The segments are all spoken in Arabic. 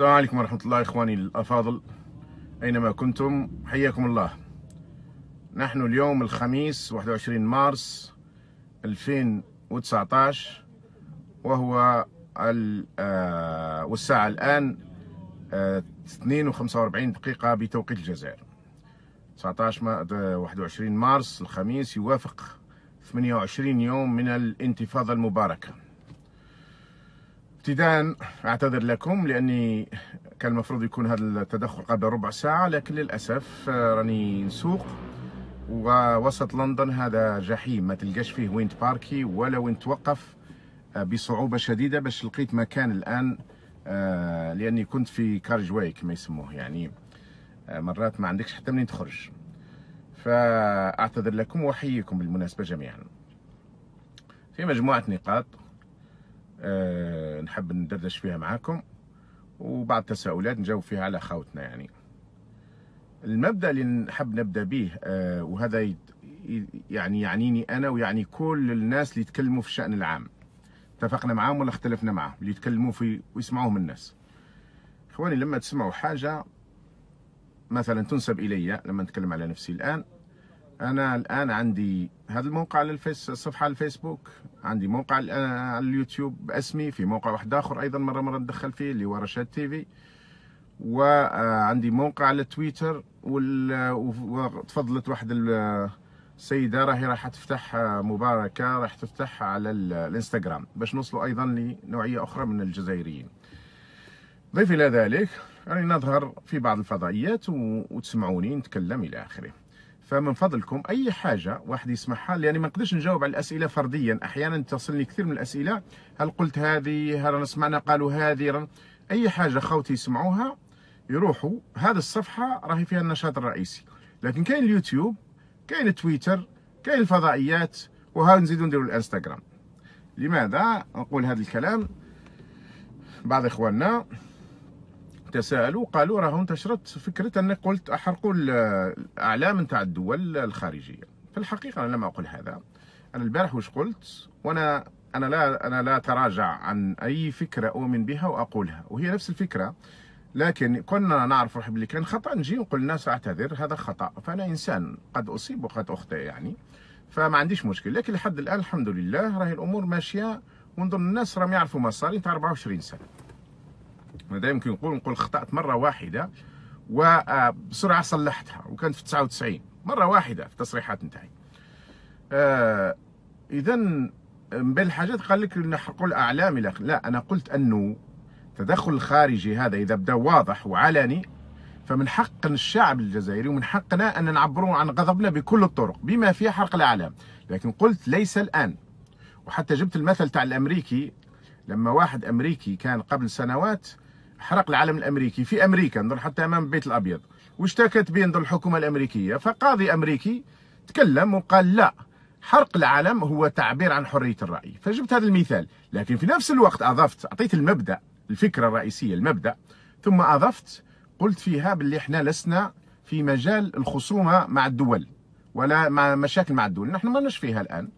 السلام عليكم ورحمة الله إخواني الأفاضل أينما كنتم حياكم الله نحن اليوم الخميس 21 مارس 2019 وهو آه، والساعة الآن 2 و 45 دقيقة بتوقيت الجزائر 19 21 مارس الخميس يوافق 28 يوم من الانتفاضة المباركة ابتداء اعتذر لكم لاني كان المفروض يكون هذا التدخل قبل ربع ساعه لكن للاسف آه، راني نسوق ووسط لندن هذا جحيم ما تلقاش فيه وين تباركي ولا وين توقف آه، بصعوبه شديده باش لقيت مكان الان آه، لاني كنت في كارج واي كما يسموه يعني مرات ما عندكش حتى منين تخرج فاعتذر لكم واحييكم بالمناسبه جميعا في مجموعه نقاط آه، نحب ندردش فيها معاكم وبعض التساؤلات نجاوب فيها على خاوتنا يعني المبدا اللي نحب نبدا به آه، وهذا يعني يعنيني انا ويعني كل الناس اللي يتكلموا في الشان العام اتفقنا معاهم ولا اختلفنا معاهم اللي يتكلموا في ويسمعوهم الناس اخواني لما تسمعوا حاجه مثلا تنسب الي لما نتكلم على نفسي الان انا الان عندي هذا الموقع على الفيس صفحه على الفيسبوك عندي موقع على اليوتيوب باسمي في موقع واحد اخر ايضا مره مره اتدخل فيه اللي هو رشاد تي في وعندي آه، موقع على تويتر وتفضلت واحد السيده راهي راح تفتح آه، مباركه راح تفتح على الانستغرام باش نوصلوا ايضا لنوعيه اخرى من الجزائريين ضيف الى ذلك راني نظهر في بعض الفضائيات وتسمعوني نتكلم الى اخره فمن فضلكم اي حاجه واحد يسمعها لاني يعني ما نقدرش نجاوب على الاسئله فرديا احيانا تصلني كثير من الاسئله هل قلت هذه هل سمعنا قالوا هذه اي حاجه خوتي يسمعوها يروحوا هذه الصفحه راهي فيها النشاط الرئيسي لكن كاين اليوتيوب كاين تويتر كاين الفضائيات وها نزيدو نديرو الانستغرام لماذا نقول هذا الكلام بعض اخواننا تساءلوا قالوا راه انتشرت فكره اني قلت احرقوا الاعلام نتاع الدول الخارجيه في الحقيقه انا لم اقل هذا انا البارح واش قلت وانا انا لا انا لا اتراجع عن اي فكره اؤمن بها واقولها وهي نفس الفكره لكن كنا نعرف روح بلي كان خطا نجي نقول للناس اعتذر هذا خطا فانا انسان قد اصيب وقد اخطئ يعني فما عنديش مشكل لكن لحد الان الحمد لله راهي الامور ماشيه ونظن الناس راهم يعرفوا ما صار 24 سنه هذا يمكن نقول نقول خطات مره واحده وبسرعه آه، صلحتها وكانت في 99 مره واحده في التصريحات نتاعي آه، اذا من بين الحاجات قال لك نحرقوا الاعلام لا انا قلت انه التدخل الخارجي هذا اذا بدا واضح وعلني فمن حق الشعب الجزائري ومن حقنا ان نعبروا عن غضبنا بكل الطرق بما فيها حرق الاعلام لكن قلت ليس الان وحتى جبت المثل تاع الامريكي لما واحد امريكي كان قبل سنوات حرق العلم الامريكي في امريكا نظر حتى امام البيت الابيض واشتكت بين الحكومه الامريكيه فقاضي امريكي تكلم وقال لا حرق العلم هو تعبير عن حريه الراي فجبت هذا المثال لكن في نفس الوقت اضفت اعطيت المبدا الفكره الرئيسيه المبدا ثم اضفت قلت فيها باللي احنا لسنا في مجال الخصومه مع الدول ولا مع مشاكل مع الدول نحن ما نش فيها الان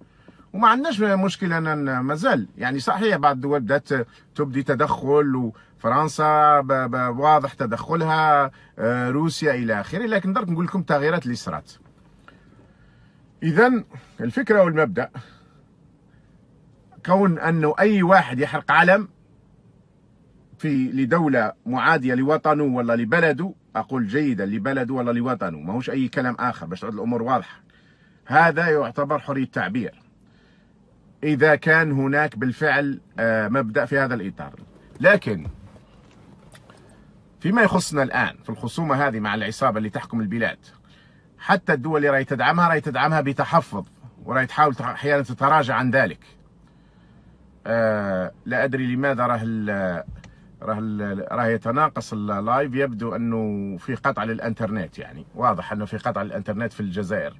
وما عندناش مشكله مازال يعني صحيح بعض الدول بدات تبدي تدخل فرنسا واضح تدخلها آه، روسيا الى اخره لكن درك نقول لكم التغييرات اللي صرات اذا الفكره والمبدا كون انه اي واحد يحرق علم في لدوله معاديه لوطنه ولا لبلده اقول جيدا لبلده ولا لوطنه ماهوش اي كلام اخر باش تعود الامور واضحه هذا يعتبر حريه تعبير إذا كان هناك بالفعل آه، مبدأ في هذا الإطار لكن فيما يخصنا الآن في الخصومة هذه مع العصابة اللي تحكم البلاد حتى الدول اللي راهي تدعمها راهي تدعمها بتحفظ وراهي تحاول أحيانا تتراجع عن ذلك آه لا أدري لماذا راه راه راه يتناقص اللايف يبدو أنه في قطع للإنترنت يعني واضح أنه في قطع للإنترنت في الجزائر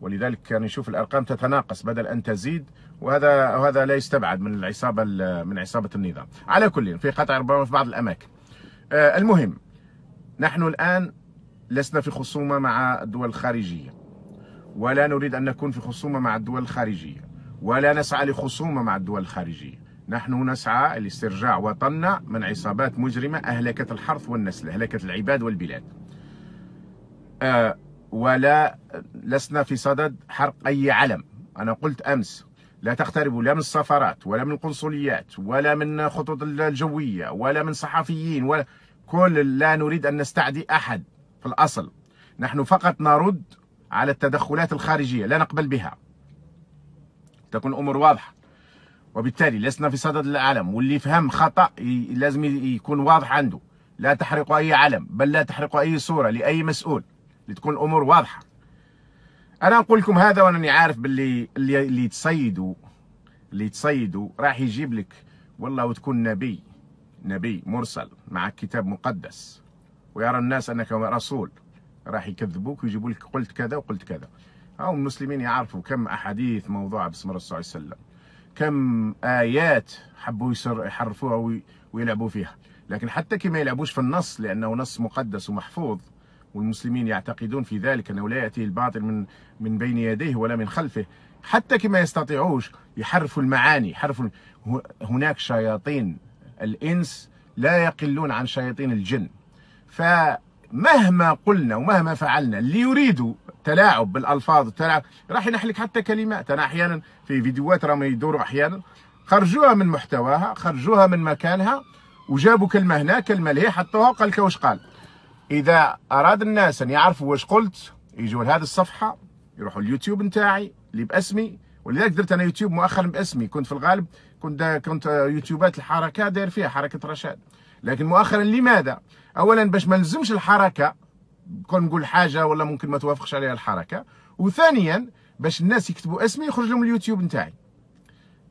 ولذلك كان نشوف الأرقام تتناقص بدل أن تزيد وهذا وهذا لا يستبعد من العصابه من عصابه النظام على كل في قطع ربما في بعض الاماكن آه، المهم نحن الان لسنا في خصومه مع الدول الخارجيه ولا نريد ان نكون في خصومه مع الدول الخارجيه ولا نسعى لخصومه مع الدول الخارجيه نحن نسعى لاسترجاع وطننا من عصابات مجرمه اهلكت الحرث والنسل اهلكت العباد والبلاد آه، ولا لسنا في صدد حرق اي علم انا قلت امس لا تقتربوا لا من السفارات ولا من القنصليات ولا من خطوط الجوية ولا من صحفيين ولا كل لا نريد أن نستعدي أحد في الأصل نحن فقط نرد على التدخلات الخارجية لا نقبل بها تكون أمور واضحة وبالتالي لسنا في صدد العالم واللي يفهم خطأ لازم يكون واضح عنده لا تحرقوا أي علم بل لا تحرقوا أي صورة لأي مسؤول لتكون الأمور واضحة انا نقول لكم هذا وانني عارف باللي اللي اللي تصيدوا اللي تصيدوا راح يجيب لك والله وتكون نبي نبي مرسل مع كتاب مقدس ويرى الناس انك رسول راح يكذبوك ويجيبوا لك قلت كذا وقلت كذا او المسلمين يعرفوا كم احاديث موضوعه باسم الرسول صلى الله عليه وسلم كم ايات حبوا يحرفوها ويلعبوا فيها لكن حتى كما يلعبوش في النص لانه نص مقدس ومحفوظ والمسلمين يعتقدون في ذلك أنه لا يأتيه الباطل من من بين يديه ولا من خلفه حتى كما يستطيعوش يحرفوا المعاني حرفوا هناك شياطين الإنس لا يقلون عن شياطين الجن فمهما قلنا ومهما فعلنا اللي يريدوا تلاعب بالألفاظ والتلاعب راح ينحلك حتى كلمات أنا أحيانا في فيديوهات راهم يدوروا أحيانا خرجوها من محتواها خرجوها من مكانها وجابوا كلمة هنا كلمة لهي حطوها قال لك واش قال اذا اراد الناس ان يعرفوا واش قلت يجوا لهذه الصفحه يروحوا اليوتيوب نتاعي اللي باسمي ولذلك درت انا يوتيوب مؤخرا باسمي كنت في الغالب كنت كنت يوتيوبات الحركه داير فيها حركه رشاد لكن مؤخرا لماذا اولا باش ما نلزمش الحركه كون نقول حاجه ولا ممكن ما توافقش عليها الحركه وثانيا باش الناس يكتبوا اسمي يخرج لهم اليوتيوب نتاعي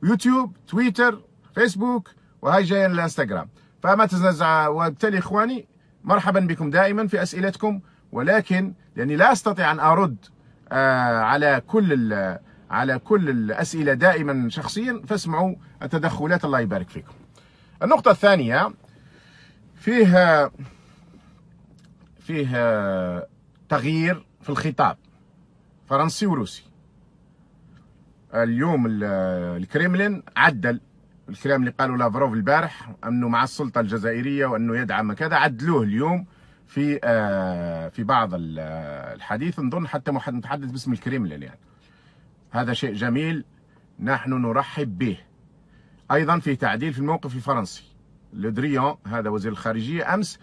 يوتيوب تويتر فيسبوك وهاي جايه الانستغرام فما تزنزع وبالتالي اخواني مرحبا بكم دائما في أسئلتكم ولكن لأني لا أستطيع أن أرد آه، على كل على كل الأسئلة دائما شخصيا فاسمعوا التدخلات الله يبارك فيكم النقطة الثانية فيها فيها تغيير في الخطاب فرنسي وروسي اليوم الكريملين عدل الكلام اللي قالوا لافروف البارح انه مع السلطه الجزائريه وانه يدعم كذا عدلوه اليوم في آه في بعض آه، الحديث نظن حتى نتحدث باسم الكريملين يعني هذا شيء جميل نحن نرحب به ايضا في تعديل في الموقف الفرنسي لودريان هذا وزير الخارجيه امس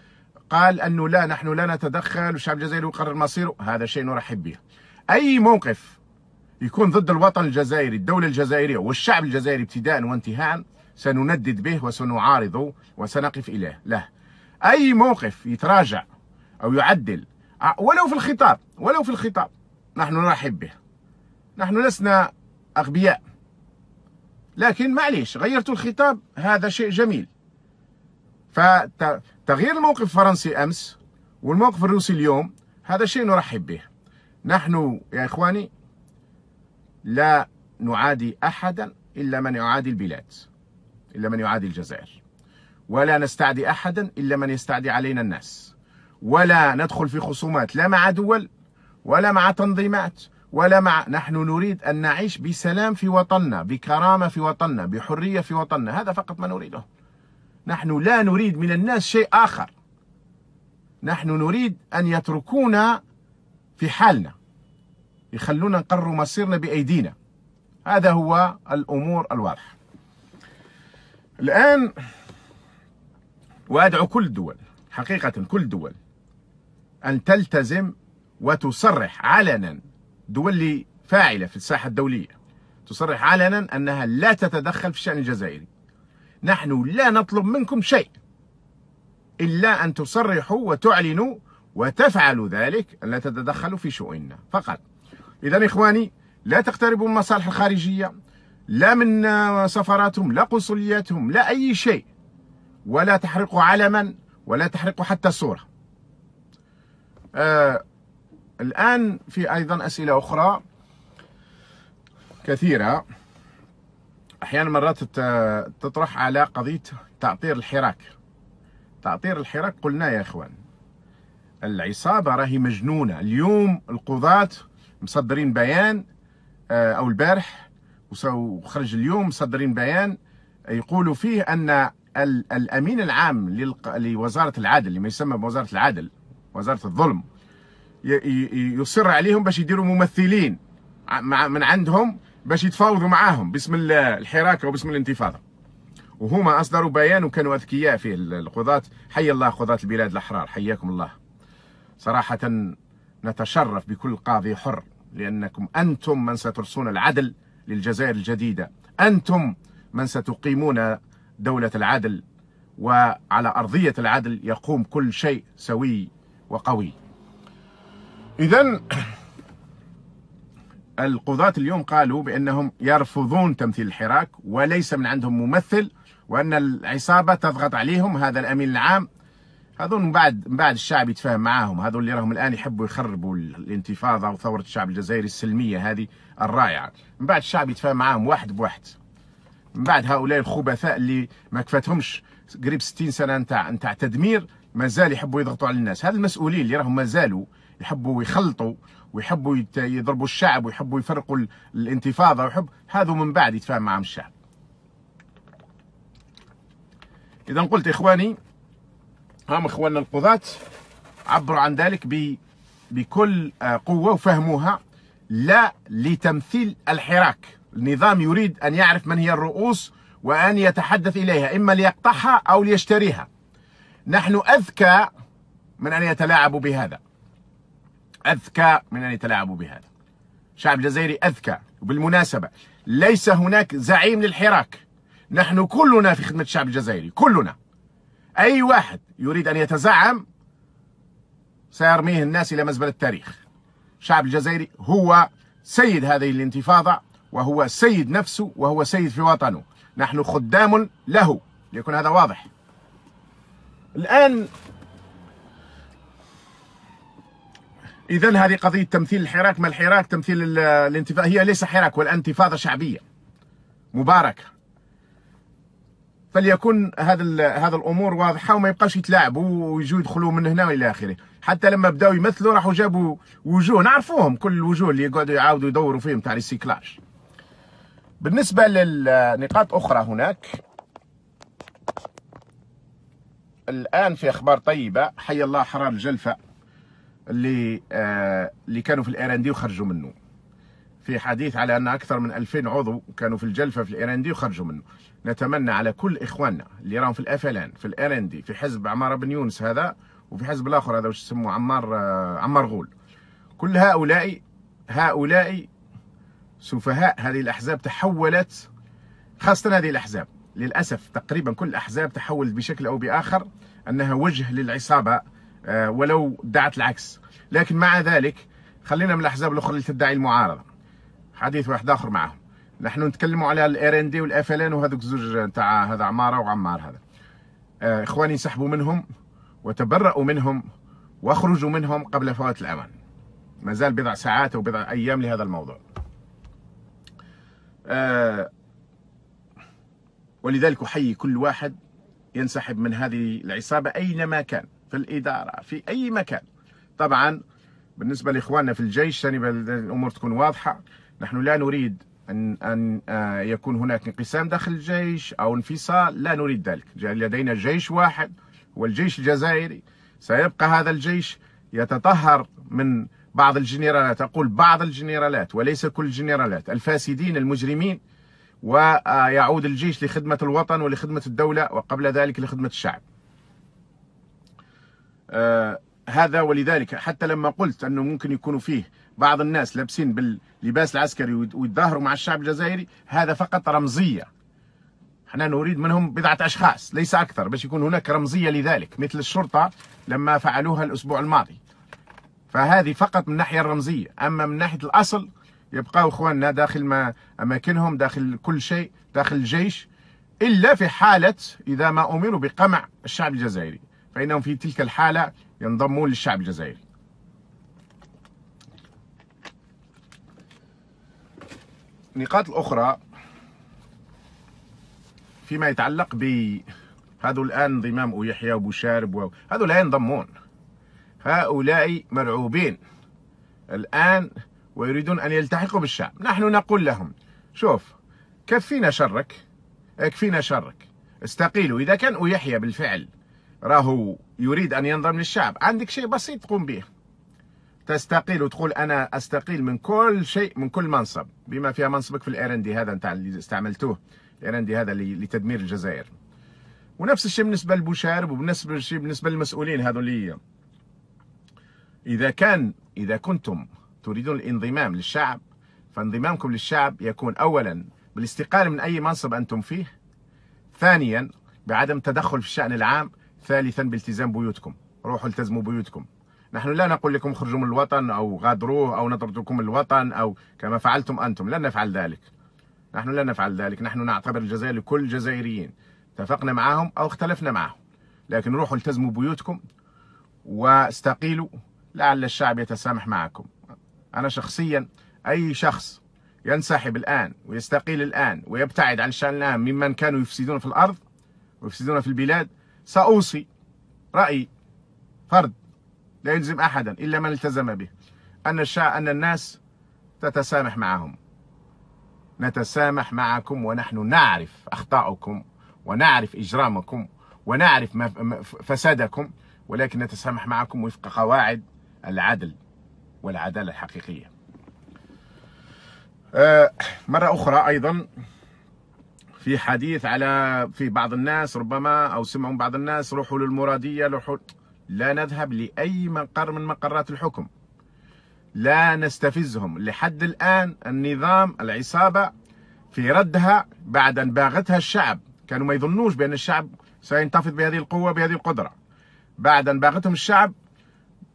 قال انه لا نحن لا نتدخل والشعب الجزائري يقرر مصيره هذا شيء نرحب به اي موقف يكون ضد الوطن الجزائري الدوله الجزائريه والشعب الجزائري ابتداء وانتهاء سنندد به وسنعارضه وسنقف إليه له أي موقف يتراجع أو يعدل ولو في الخطاب ولو في الخطاب نحن نرحب به نحن لسنا أغبياء لكن معليش غيرت الخطاب هذا شيء جميل فتغيير الموقف الفرنسي أمس والموقف الروسي اليوم هذا شيء نرحب به نحن يا إخواني لا نعادي أحدا إلا من يعادي البلاد إلا من يعادي الجزائر ولا نستعدي أحدا إلا من يستعدي علينا الناس ولا ندخل في خصومات لا مع دول ولا مع تنظيمات ولا مع نحن نريد أن نعيش بسلام في وطننا بكرامة في وطننا بحرية في وطننا هذا فقط ما نريده نحن لا نريد من الناس شيء آخر نحن نريد أن يتركونا في حالنا يخلونا نقرر مصيرنا بأيدينا هذا هو الأمور الواضحة الآن وأدعو كل الدول حقيقة كل الدول أن تلتزم وتصرح علنا دول اللي فاعلة في الساحة الدولية تصرح علنا أنها لا تتدخل في الشأن الجزائري نحن لا نطلب منكم شيء إلا أن تصرحوا وتعلنوا وتفعلوا ذلك أن لا تتدخلوا في شؤوننا فقط إذا إخواني لا تقتربوا من المصالح الخارجية لا من سفراتهم لا قنصلياتهم لا أي شيء ولا تحرقوا علما ولا تحرقوا حتى صورة آه، الآن في أيضا أسئلة أخرى كثيرة أحيانا مرات تطرح على قضية تعطير الحراك تعطير الحراك قلنا يا إخوان العصابة راهي مجنونة اليوم القضاة مصدرين بيان آه، أو البارح وخرج اليوم صدرين بيان يقولوا فيه أن الأمين العام لوزارة العدل ما يسمى بوزارة العدل وزارة الظلم يصر عليهم باش يديروا ممثلين من عندهم باش يتفاوضوا معاهم باسم الحراك وباسم الانتفاضة وهما أصدروا بيان وكانوا أذكياء فيه القضاة حي الله قضاة البلاد الأحرار حياكم الله صراحة نتشرف بكل قاضي حر لأنكم أنتم من سترسون العدل للجزائر الجديدة أنتم من ستقيمون دولة العدل وعلى أرضية العدل يقوم كل شيء سوي وقوي إذا القضاة اليوم قالوا بأنهم يرفضون تمثيل الحراك وليس من عندهم ممثل وأن العصابة تضغط عليهم هذا الأمين العام هذول من بعد من بعد الشعب يتفاهم معاهم هذول اللي راهم الان يحبوا يخربوا الانتفاضه وثوره الشعب الجزائري السلميه هذه الرائعه من بعد الشعب يتفاهم معاهم واحد بواحد من بعد هؤلاء الخبثاء اللي ما كفاتهمش قريب 60 سنه نتاع نتاع تدمير مازال يحبوا يضغطوا على الناس هذا المسؤولين اللي راهم مازالوا يحبوا يخلطوا ويحبوا يضربوا الشعب ويحبوا يفرقوا الانتفاضه ويحب هذو من بعد يتفاهم معهم الشعب اذا قلت اخواني هم اخواننا القضاة عبروا عن ذلك ب بكل آه، قوه وفهموها لا لتمثيل الحراك النظام يريد ان يعرف من هي الرؤوس وان يتحدث اليها اما ليقطعها او ليشتريها نحن اذكى من ان يتلاعبوا بهذا اذكى من ان يتلاعبوا بهذا شعب جزائري اذكى وبالمناسبه ليس هناك زعيم للحراك نحن كلنا في خدمه الشعب الجزائري كلنا أي واحد يريد أن يتزعم سيرميه الناس إلى مزبل التاريخ الشعب الجزائري هو سيد هذه الانتفاضة وهو سيد نفسه وهو سيد في وطنه نحن خدام له ليكون هذا واضح الآن إذا هذه قضية تمثيل الحراك ما الحراك تمثيل الانتفاضة هي ليس حراك والانتفاضة شعبية مباركة فليكن هذا هذا الامور واضحه وما يبقاش يتلاعبوا ويجوا يدخلوا من هنا والى اخره حتى لما بداوا يمثلوا راحوا جابوا وجوه نعرفوهم كل الوجوه اللي يقعدوا يعاودوا يدوروا فيهم تاع ريسيكلاج بالنسبه للنقاط اخرى هناك الان في اخبار طيبه حي الله حرام الجلفه اللي آه اللي كانوا في الار ان دي وخرجوا منه في حديث على أن أكثر من 2000 عضو كانوا في الجلفة في الار ان دي وخرجوا منه نتمنى على كل إخواننا اللي راهم في الأفلان في الار ان دي في حزب عمار بن يونس هذا وفي حزب الآخر هذا وش يسموه عمار آه، عمار غول كل هؤلاء هؤلاء سفهاء هذه الأحزاب تحولت خاصة هذه الأحزاب للأسف تقريبا كل الأحزاب تحولت بشكل أو بآخر أنها وجه للعصابة آه، ولو دعت العكس لكن مع ذلك خلينا من الأحزاب الأخرى اللي تدعي المعارضة حديث واحد اخر معاهم نحن نتكلموا على الار ان دي والاف ال ان وهذوك الزوج نتاع هذا عماره وعمار هذا آه، اخواني انسحبوا منهم وتبرأوا منهم واخرجوا منهم قبل فوات الامان مازال بضع ساعات او بضع ايام لهذا الموضوع آه، ولذلك احيي كل واحد ينسحب من هذه العصابه اينما كان في الاداره في اي مكان طبعا بالنسبه لاخواننا في الجيش ثاني الامور تكون واضحه نحن لا نريد أن, أن آه، يكون هناك انقسام داخل الجيش أو انفصال لا نريد ذلك لدينا جيش واحد والجيش الجزائري سيبقى هذا الجيش يتطهر من بعض الجنرالات أقول بعض الجنرالات وليس كل الجنرالات الفاسدين المجرمين ويعود الجيش لخدمة الوطن ولخدمة الدولة وقبل ذلك لخدمة الشعب آه، هذا ولذلك حتى لما قلت أنه ممكن يكونوا فيه بعض الناس لابسين باللباس العسكري ويتظاهروا مع الشعب الجزائري هذا فقط رمزية احنا نريد منهم بضعة أشخاص ليس أكثر باش يكون هناك رمزية لذلك مثل الشرطة لما فعلوها الأسبوع الماضي فهذه فقط من ناحية الرمزية أما من ناحية الأصل يبقوا اخواننا داخل ما اماكنهم داخل كل شيء داخل الجيش الا في حاله اذا ما امروا بقمع الشعب الجزائري فإنهم في تلك الحالة ينضمون للشعب الجزائري النقاط الأخرى فيما يتعلق ب هذو الآن انضمام ويحيى وبوشارب و... هذو لا ينضمون هؤلاء مرعوبين الآن ويريدون أن يلتحقوا بالشعب نحن نقول لهم شوف كفينا شرك اكفينا شرك استقيلوا إذا كان ويحيى بالفعل راهو يريد أن ينضم للشعب عندك شيء بسيط تقوم به تستقيل وتقول أنا أستقيل من كل شيء من كل منصب بما فيها منصبك في الإيرندي هذا نتاع اللي استعملتوه الإيرندي هذا لتدمير الجزائر ونفس الشيء بالنسبة لبوشارب وبالنسبة الشيء بالنسبة للمسؤولين هذول إذا كان إذا كنتم تريدون الانضمام للشعب فانضمامكم للشعب يكون أولا بالاستقالة من أي منصب أنتم فيه ثانيا بعدم تدخل في الشأن العام ثالثا بالتزام بيوتكم روحوا التزموا بيوتكم نحن لا نقول لكم خرجوا من الوطن أو غادروه أو نطردوكم من الوطن أو كما فعلتم أنتم لن نفعل ذلك نحن لن نفعل ذلك نحن نعتبر الجزائر لكل الجزائريين اتفقنا معهم أو اختلفنا معهم لكن روحوا التزموا بيوتكم واستقيلوا لعل الشعب يتسامح معكم أنا شخصيا أي شخص ينسحب الآن ويستقيل الآن ويبتعد عن شأننا ممن كانوا يفسدون في الأرض ويفسدون في البلاد سأوصي رأي فرد لا يلزم أحدا إلا من التزم به أن الشاء أن الناس تتسامح معهم نتسامح معكم ونحن نعرف أخطاؤكم ونعرف إجرامكم ونعرف فسادكم ولكن نتسامح معكم وفق قواعد العدل والعدالة الحقيقية آه، مرة أخرى أيضا في حديث على في بعض الناس ربما أو سمعوا بعض الناس روحوا للمرادية روحوا لا نذهب لأي مقر من مقرات الحكم لا نستفزهم لحد الآن النظام العصابة في ردها بعد أن باغتها الشعب كانوا ما يظنوش بأن الشعب سينتفض بهذه القوة بهذه القدرة بعد أن باغتهم الشعب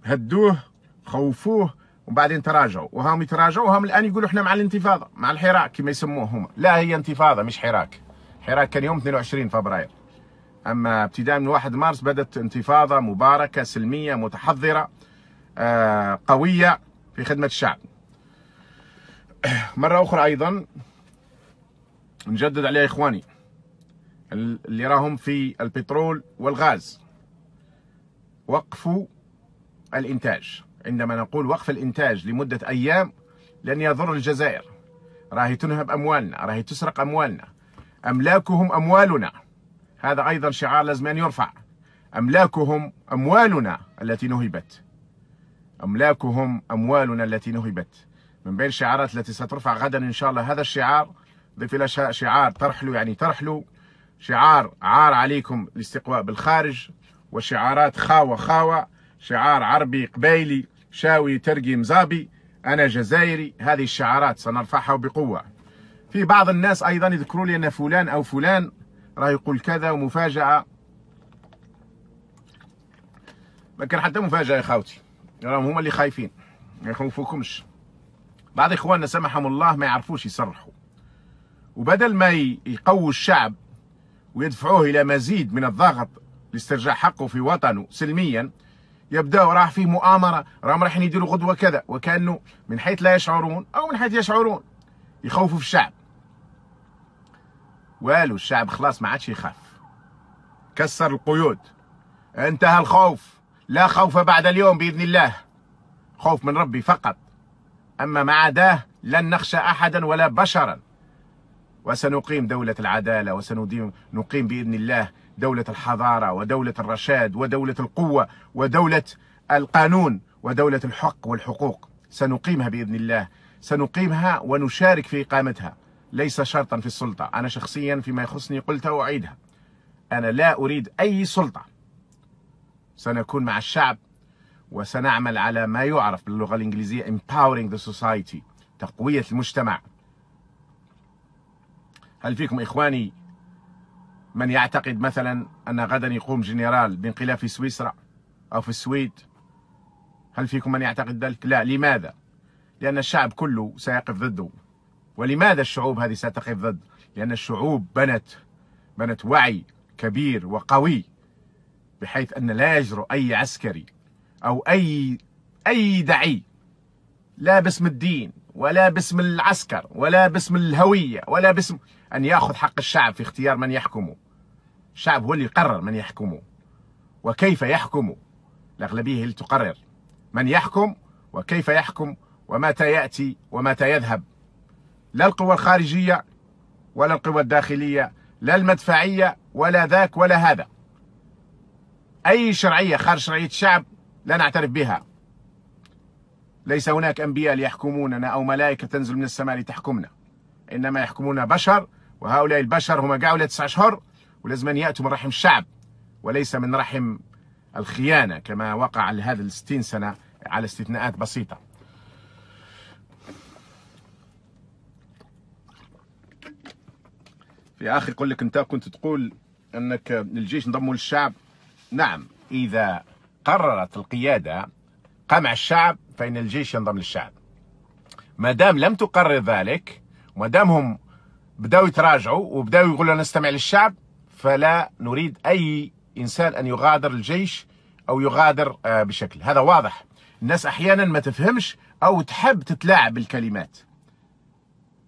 هدوه خوفوه وبعدين تراجعوا وهم يتراجعوا وهم الان يقولوا احنا مع الانتفاضه مع الحراك كما يسموه هم لا هي انتفاضه مش حراك حراك كان يوم 22 فبراير اما ابتداء من 1 مارس بدات انتفاضه مباركه سلميه متحضره آه قويه في خدمه الشعب مره اخرى ايضا نجدد عليها اخواني اللي راهم في البترول والغاز وقفوا الانتاج عندما نقول وقف الإنتاج لمدة أيام لن يضر الجزائر راهي تنهب أموالنا راهي تسرق أموالنا أملاكهم أموالنا هذا أيضا شعار لازم أن يرفع أملاكهم أموالنا التي نهبت أملاكهم أموالنا التي نهبت من بين الشعارات التي سترفع غدا إن شاء الله هذا الشعار ضيف إلى شعار ترحلوا يعني ترحلوا شعار عار عليكم الاستقواء بالخارج وشعارات خاوة خاوة شعار عربي قبيلي شاوي ترقي مزابي أنا جزائري هذه الشعارات سنرفعها بقوة في بعض الناس أيضا يذكروا لي أن فلان أو فلان راه يقول كذا ومفاجأة ما كان حتى مفاجأة يا خاوتي راهم هما اللي خايفين ما يخوفوكمش بعض إخواننا سمحهم الله ما يعرفوش يصرحوا وبدل ما يقووا الشعب ويدفعوه إلى مزيد من الضغط لاسترجاع حقه في وطنه سلميا يبداو راح في مؤامره راهم رايحين يديروا غدوه كذا وكانه من حيث لا يشعرون او من حيث يشعرون يخوفوا في الشعب والو الشعب خلاص ما عادش يخاف كسر القيود انتهى الخوف لا خوف بعد اليوم باذن الله خوف من ربي فقط اما ما عداه لن نخشى احدا ولا بشرا وسنقيم دولة العدالة وسنقيم باذن الله دولة الحضارة ودولة الرشاد ودولة القوة ودولة القانون ودولة الحق والحقوق سنقيمها بإذن الله سنقيمها ونشارك في إقامتها ليس شرطا في السلطة أنا شخصيا فيما يخصني قلت وأعيدها أنا لا أريد أي سلطة سنكون مع الشعب وسنعمل على ما يعرف باللغة الإنجليزية empowering the society تقوية المجتمع هل فيكم إخواني من يعتقد مثلا أن غدا يقوم جنرال بانقلاب في سويسرا أو في السويد هل فيكم من يعتقد ذلك؟ لا لماذا؟ لأن الشعب كله سيقف ضده ولماذا الشعوب هذه ستقف ضد؟ لأن الشعوب بنت بنت وعي كبير وقوي بحيث أن لا يجرؤ أي عسكري أو أي أي دعي لا باسم الدين ولا باسم العسكر ولا باسم الهوية ولا باسم أن يأخذ حق الشعب في اختيار من يحكمه الشعب هو اللي يقرر من يحكمه وكيف يحكم الأغلبية اللي تقرر من يحكم وكيف يحكم ومتى يأتي ومتى يذهب لا القوى الخارجية ولا القوى الداخلية لا المدفعية ولا ذاك ولا هذا أي شرعية خارج شرعية الشعب لا نعترف بها ليس هناك أنبياء ليحكموننا أو ملائكة تنزل من السماء لتحكمنا إنما يحكمون بشر وهؤلاء البشر هم قاعوا تسع أشهر ولازم أن يأتوا من رحم الشعب وليس من رحم الخيانة كما وقع لهذا الستين سنة على استثناءات بسيطة في آخر يقول لك أنت كنت تقول أنك الجيش انضموا للشعب نعم إذا قررت القيادة قمع الشعب فإن الجيش ينضم للشعب ما دام لم تقرر ذلك ما دام هم بداوا يتراجعوا وبداوا يقولوا نستمع للشعب فلا نريد أي إنسان أن يغادر الجيش أو يغادر آه، بشكل هذا واضح الناس أحيانا ما تفهمش أو تحب تتلاعب بالكلمات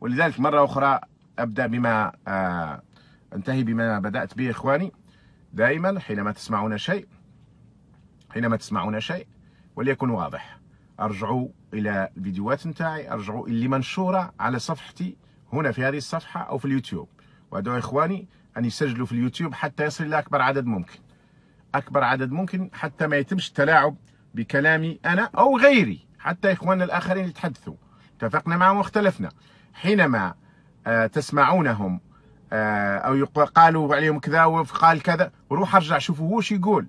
ولذلك مرة أخرى أبدأ بما آه، أنتهي بما بدأت به إخواني دائما حينما تسمعون شيء حينما تسمعون شيء وليكن واضح ارجعوا الى الفيديوهات نتاعي ارجعوا اللي منشوره على صفحتي هنا في هذه الصفحة أو في اليوتيوب وأدعو إخواني أن يسجلوا في اليوتيوب حتى يصل إلى أكبر عدد ممكن أكبر عدد ممكن حتى ما يتمش التلاعب بكلامي أنا أو غيري حتى إخواننا الآخرين يتحدثوا اتفقنا معهم واختلفنا حينما آه، تسمعونهم آه، أو قالوا عليهم كذا وقال كذا روح ارجع شوفوا هو يقول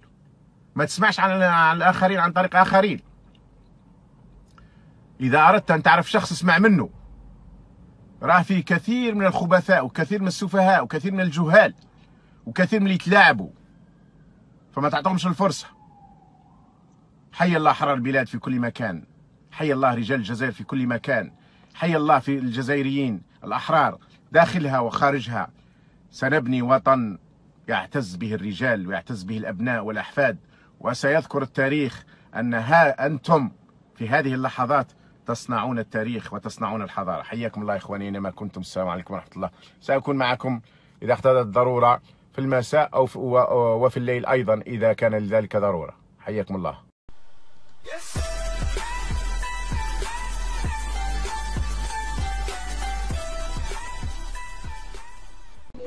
ما تسمعش عن الآخرين عن طريق آخرين إذا أردت أن تعرف شخص اسمع منه راه فيه كثير من الخبثاء وكثير من السفهاء وكثير من الجهال وكثير من اللي يتلاعبوا فما تعطوهمش الفرصه حي الله حرر البلاد في كل مكان حي الله رجال الجزائر في كل مكان حي الله في الجزائريين الأحرار داخلها وخارجها سنبني وطن يعتز به الرجال ويعتز به الأبناء والأحفاد وسيذكر التاريخ أن ها أنتم في هذه اللحظات تصنعون التاريخ وتصنعون الحضارة حياكم الله إخواني إنما كنتم السلام عليكم ورحمة الله سأكون معكم إذا اقتضت الضرورة في المساء أو في وفي الليل أيضا إذا كان لذلك ضرورة حياكم الله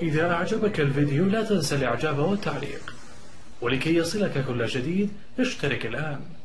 إذا أعجبك الفيديو لا تنسى الإعجاب والتعليق ولكي يصلك كل جديد اشترك الآن